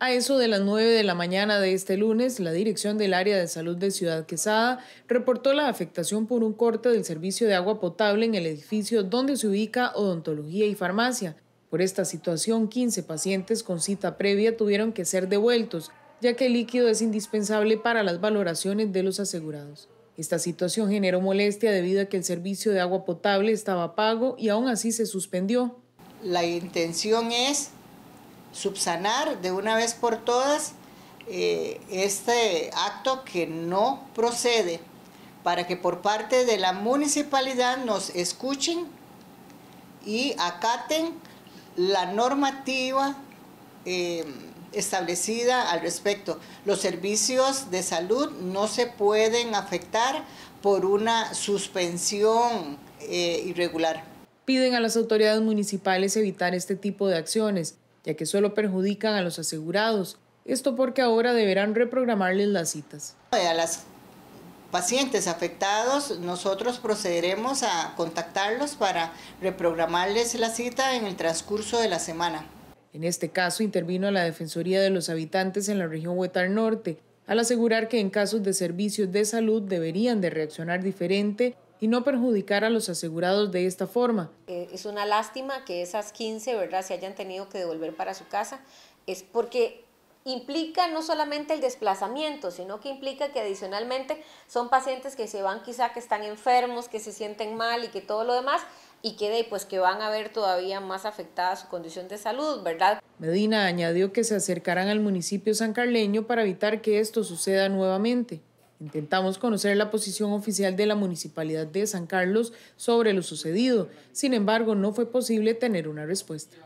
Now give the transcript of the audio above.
A eso de las 9 de la mañana de este lunes, la Dirección del Área de Salud de Ciudad Quesada reportó la afectación por un corte del servicio de agua potable en el edificio donde se ubica odontología y farmacia. Por esta situación, 15 pacientes con cita previa tuvieron que ser devueltos, ya que el líquido es indispensable para las valoraciones de los asegurados. Esta situación generó molestia debido a que el servicio de agua potable estaba pago y aún así se suspendió. La intención es subsanar de una vez por todas eh, este acto que no procede, para que por parte de la municipalidad nos escuchen y acaten la normativa eh, establecida al respecto. Los servicios de salud no se pueden afectar por una suspensión eh, irregular. Piden a las autoridades municipales evitar este tipo de acciones ya que solo perjudican a los asegurados. Esto porque ahora deberán reprogramarles las citas. Eh, a los pacientes afectados, nosotros procederemos a contactarlos para reprogramarles la cita en el transcurso de la semana. En este caso intervino la Defensoría de los Habitantes en la región Huetar Norte, al asegurar que en casos de servicios de salud deberían de reaccionar diferente y no perjudicar a los asegurados de esta forma. Eh, es una lástima que esas 15, ¿verdad?, se hayan tenido que devolver para su casa, es porque implica no solamente el desplazamiento, sino que implica que adicionalmente son pacientes que se van quizá que están enfermos, que se sienten mal y que todo lo demás, y que pues que van a ver todavía más afectada su condición de salud, ¿verdad? Medina añadió que se acercarán al municipio san carleño para evitar que esto suceda nuevamente. Intentamos conocer la posición oficial de la Municipalidad de San Carlos sobre lo sucedido, sin embargo no fue posible tener una respuesta.